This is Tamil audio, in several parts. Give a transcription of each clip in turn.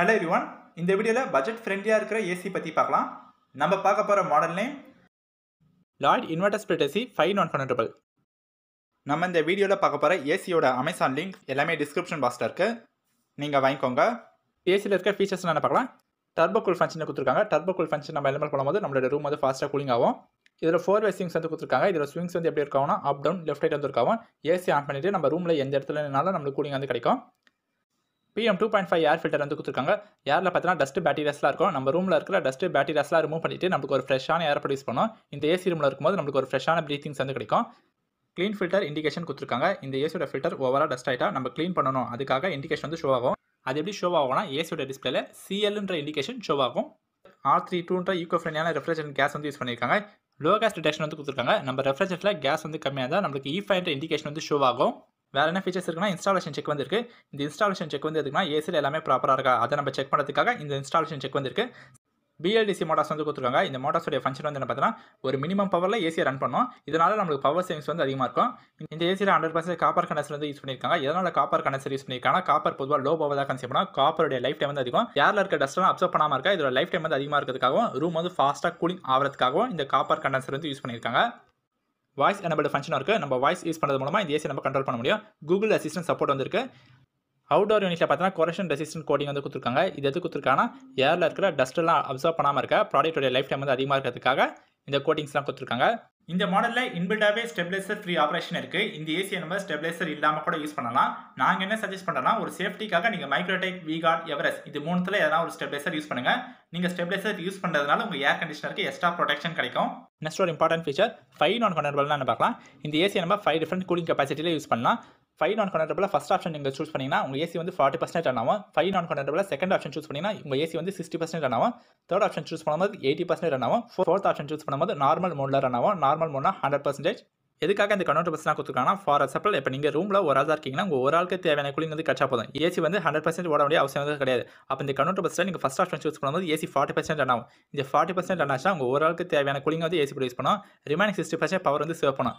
ஹலோ எவ்ரிவான் இந்த வீடியோவில் பட்ஜெட் ஃப்ரெண்ட்லியாக இருக்கிற ஏசி பற்றி பார்க்கலாம் நம்ம பார்க்க போகிற model name Lloyd inverter split AC five non connectable நம்ம இந்த வீடியோவில் பார்க்க போகிற ஏசியோட அமேசான் லிங்க் எல்லாமே டிஸ்கிரிப்ஷன் பாக்ஸில் இருக்குது நீங்கள் வாங்கிக்கோங்க ஏசியில் இருக்க ஃபீச்சர்ஸ் என்ன பார்க்கலாம் டர்போ கூல் கொடுத்துருக்காங்க டர்போ ஃபங்க்ஷன் நம்ம எலிமெண்ட் பண்ணும்போது நம்மளோட ரூம் வந்து ஃபாஸ்ட்டாக கூலிங் ஆகும் இதில் ஃபோர் வே ஸ்விங்ஸ் வந்து கொடுத்துருக்காங்க இதில் ஸ்விங்ஸ் வந்து எப்படி இருக்காங்கன்னா அப் டவுன் லெஃப்ட் ரைட் வந்து இருக்காவும் ஏசி ஆன் பண்ணிவிட்டு நம்ம ரூமில் எந்த இடத்துல இருந்தாலும் நம்மளுக்கு கூலிங் வந்து கிடைக்கும் PM two point five air filter வந்து கொடுத்துருக்காங்க ஏரில் பார்த்தீங்கன்னா டஸ்ட் பேக்டீரியாஸ்லாம் இருக்கும் நம்ம ரூமில் இருக்கிற டஸ்ட் பேக்டீரியாஸ்லாம் ரிமூவ் பண்ணிட்டு நமக்கு ஒரு ஃப்ரெஷ்ஷான ஏர் ப்ரொடியூஸ் பண்ணோம் இந்த ஏசி ரூமில் இருக்கும்போது நம்மளுக்கு ஒரு ஃப்ரெஷ்ஷான ப்ரீத்திங்ஸ் வந்து கிடைக்கும் க்ளீன் ஃபில்டர் இண்டிகேஷன் கொடுத்துருக்காங்க இந்த ஏசியோட ஃபில்டர் ஓவராக டஸ்ட் ஆகிட்டா நம்ம க்ளீன் பண்ணணும் அதுக்காக இண்டிகேஷன் வந்து ஷோ ஆகும் அது எப்படி ஷோ ஆகும்னா ஏசியோட டிஸ்பிளேல சிஎல்ன்ற இண்டிகேஷன் ஷோ ஆகும் ஆர் த்ரீ டூன்ற ஈகோ ஃப்ரெண்ட்லியான ரெஃப்ரிஜரேஷன் கேஸ் வந்து யூஸ் பண்ணியிருக்காங்க லோ கேஸ் டிடெக்ஷன் வந்து கொடுத்துருக்காங்க நம்ம ரெஃப்ரிஜரேட்டரில் கேஸ் வந்து கம்மியாக இருந்தால் நம்மளுக்கு இஃபைன்ற e இண்டிகேஷன் வந்து ஷோ ஆகும் வேறு என்ன ஃபீச்சர்ஸ் இருக்குன்னா இன்ஸ்டாலேஷன் செக் வந்துருக்கு இந்த இன்ஸ்டாலேஷன் செக் வந்து எதுக்குன்னா ஏசியில் எல்லாமே ப்ராப்பராக இருக்கா அதை நம்ம செக் பண்ணுறதுக்காக இந்த இன்ஸ்டாலேஷன் செக் வந்துருக்கு பிஎல்டிசி மோட்டார்ஸ் வந்து கொடுத்துருக்காங்க இந்த மோட்டார்ஸோடைய ஃபங்க்ஷன் வந்து என்ன பார்த்தீங்கன்னா ஒரு மினிமம் பவரில் ஏசியை ரன் பண்ணோம் இதனால் நம்மளுக்கு பவர் சேவிங்ஸ் வந்து அதிகமாக இருக்கும் இந்த ஏசியில் ஹண்ட்ரட் பர்சன்ட் காப்பர் கனெக்டர் வந்து யூஸ் பண்ணியிருக்காங்க எதனால் காப்பர் கனெக்டர் யூஸ் பண்ணியிருக்காங்க காப்பர் பொதுவாக லோ பவர் தான் கன்சியூம் பண்ணால் காப்பருடைய லைஃப் டைம் வந்து அதிகம் ஏரில் இருக்க டஸ்ட்லாம் அப்சர்வ் பண்ணாமல் இருக்கா இதோட லைஃப் டைம் வந்து அதிகமாக இருக்கிறதுக்காகவும் ரூம் வந்து ஃபாஸ்ட்டாக கூலிங் ஆகிறதுக்காகவும் இந்த காப்பர் கண்டென்சர் வந்து யூஸ் பண்ணியிருக்காங்க வாய்ஸ் எனபிள் ஃபங்க்ஷனும் இருக்குது நம்ம வாய்ஸ் யூஸ் பண்ணுறது மூலமாக இந்த ஏசி நம்ம கண்ட்ரோல் பண்ண முடியும் கூகுள் அசிஸ்டன்ட் சப்போர்ட் வந்துருக்கு அவுடோர் யூனிட்ல பார்த்தீங்கன்னா கொரஷன் ரெசிஸ்டன்ட் கோடிங் வந்து கொடுத்துருக்காங்க இது எது கொடுத்துருக்காங்கன்னா ஏரில் இருக்கிற டஸ்ட்டெல்லாம் அப்சர்வ் பண்ணாமல் இருக்க ப்ராடக்ட்டோடைய லைஃப் டைம் வந்து அதிகமாக இருக்கிறதுக்காக இந்த கோட்டிங்ஸ்லாம் கொடுத்துருக்காங்க இந்த மாடலில் இன்பில்டாகவே ஸ்டெபிலைசர் ஃப்ரீ ஆப்ரேஷன் இருக்குது இந்த ஏசியை நம்ம ஸ்டெபிலைசர் இல்லாமல் கூட யூஸ் பண்ணலாம் நாங்கள் என்ன சஜஸ்ட் பண்ணுறோன்னா ஒரு சேஃப்டிக்காக நீங்கள் மைக்ரோடெக் விகார்ட் எவரஸ் இது மூணுத்தில் எதனா ஒரு ஸ்டெபிலைசர் யூஸ் பண்ணுங்கள் நீங்கள் ஸ்டெபிலைசர் யூஸ் பண்ணுறதுனால உங்கள் ஏர் கண்டிஷனருக்கு எக்ஸ்ட்ரா ப்ரொடெக்ஷன் கிடைக்கும் நெக்ஸ்ட் ஒரு இம்பார்ட்டன்ட் ஃபீச்சர் ஃபைவ் நான் கனர்பல்னு பார்க்கலாம் இந்த ஏசியை நம்ம ஃபைவ் டிஃப்ரெண்ட் கூலிங் கெப்பாசிட்டியில் யூஸ் பண்ணலாம் ஃபைவ் நான் கன்வெர்டபிள் ஃபஸ்ட் ஆப்ஷன் நீங்கள் சூஸ் பண்ணிங்கன்னா உங்கள் ஏசி வந்து ஃபார்ட்டி பர்சன்ட் ஆனாவும் ஃபைவ் நான் கன்வெர்டபிள் செகண்ட் ஆப்ஷன் சூஸ் பண்ணிங்கன்னா உங்கள் ஏசி வந்து சிக்ஸ்டி பர்சன்ட் ஆகும் தேர்ட் ஆப்ஷன் சூஸ் பண்ணும்போது எயிட்டி பர்சன்ட் ஆனாவும் ஃபோர்த் ஆப்ஷன் சூஸ் பண்ணும்போது நார்மல் மோடில் ரன் ஆகும் நார்மல் மோட்னா ஹண்ட்ரட் பர்சன்டேஜ் எதுக்காக இந்த கன்வெர்ட் பர்சனாக கொடுத்துருக்காங்கன்னா ஃபார் எக்ஸாம்பிள் இப்போ நீங்கள் ரூமில் ஒரு ஆள் இருக்கீங்கன்னா உங்கள் ஒரு ஆளுக்கு தேவையான கூலிங் வந்து கிடச்சா போதும் ஏசி வந்து ஹண்ட்ரட் பர்சன்ட் ஓட வேண்டிய அவசியம் வந்து கிடையாது அப்போ இந்த கன்வெர்ட் பஸ்ஸில் நீங்கள் ஃபஸ்ட் ஆப்ஷன் சூஸ் பண்ணும்போது ஏசி ஃபார்ட்டி பர்சன்ட் ரன் ஆகும் இந்த ஃபார்ட்டி பர்சன்ட் ரன் ஆச்சுன்னா உங்கள் ஒரு ஆளுக்கு தேவையான குளிங்க வந்து ஏசி ப்ரொடியூஸ் பண்ணும் ரிமைனிங் சிக்ஸ்டி பர்சன்ட் பவர் வந்து சேவ் பண்ணும்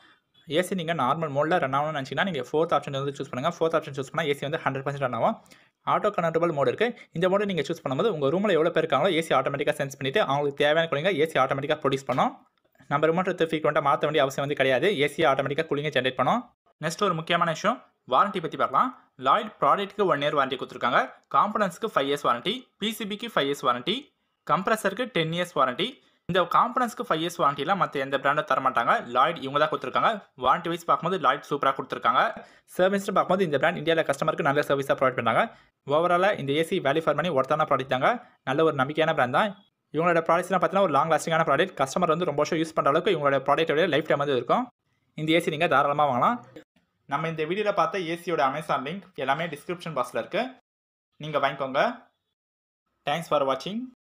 ஏசி நீங்கள் நார்மல் மோடில் ரன் ஆகணும்னு நினச்சிங்கன்னா நீங்கள் ஃபோர்த் ஆப்ஷன் வந்து சூஸ் பண்ணுங்கள் ஃபோர்த் ஆப்ஷன் சூஸ் பண்ணால் ஏசி வந்து ஹண்ட்ரட் பர்சன்ட் ரன் ஆகும் ஆட்டோ கனெக்டபிள் மோடு இருக்குது இந்த மோடு நீங்கள் சூஸ் பண்ணும்போது உங்கள் ரூமில் எவ்வளோ பேர் இருக்காங்களோ ஏசி ஆட்டோமேட்டிக்காக சென்ஸ் பண்ணிவிட்டு அவங்களுக்கு தேவையான குளிங்க ஏசி ஆட்டோமேட்டிக்காக ப்ரொடியூஸ் பண்ணோம் நம்ம ரிமோட்டத்தை ஃப்ரீக்வெண்ட்டாக மாற்ற வேண்டிய அவசியம் வந்து கிடையாது ஏசி ஆட்டோமேட்டிக்காக கூலிங்கை ஜென்ரேட் பண்ணோம் நெக்ஸ்ட் ஒரு முக்கியமான விஷயம் வாரண்ட்டி பற்றி பார்க்கலாம் லாய்ட் ப்ராடக்ட்டுக்கு ஒன் இயர் வாரண்ட்டி கொடுத்துருக்காங்க காம்பனன்ஸுக்கு ஃபைவ் இயர்ஸ் வாரண்ட்டி பிசிபிக்கு ஃபைவ் இயர்ஸ் வாரண்ட்டி கம்ப்ரஸருக்கு டென் இயர்ஸ் வாரண்ட்டி இந்த காம்பனன்ஸ்க்கு ஃபைவ் இயர்ஸ் வாரண்டிலாம் மற்ற எந்த பிராண்டும் தரமாட்டாங்க லாய்ட் இவங்க தான் கொடுத்துருக்காங்க வாரண்டி வைஸ் பார்க்கும்போது லாய்ட் சூப்பராக கொடுத்துருக்காங்க சர்வீஸ்னு பார்க்கும்போது இந்த பிராண்ட் இந்தியாவில் கஸ்டமருக்கு நல்ல சர்வீஸாக ப்ரொவைட் பண்ணாங்க ஓவராலாக இந்த ஏசி வேல்யூ ஃபார் பண்ணி ஒருத்தான ப்ராடக்ட் தாங்க நல்ல ஒரு நம்பிக்கையான பிராண்ட் தான் இவங்களோட ப்ராடக்ட்ஸ்லாம் பார்த்தீங்கன்னா ஒரு லாங் லாஸ்டிங்கான ப்ராடக்ட் கஸ்டமர் வந்து ரொம்ப வருஷம் யூஸ் பண்ணுற அளவுக்கு இவங்களோட ப்ராடக்ட்டோட லைஃப் டைம் வந்து இருக்கும் இந்த ஏசி நீங்கள் தாராளமாக வாங்கலாம் நம்ம இந்த வீடியோவில் பார்த்த ஏசியோட அமேசான் லிங்க் எல்லாமே டிஸ்கிரிப்ஷன் பாக்ஸில் இருக்குது நீங்கள் வாங்கிக்கோங்க தேங்க்ஸ் ஃபார் வாட்சிங்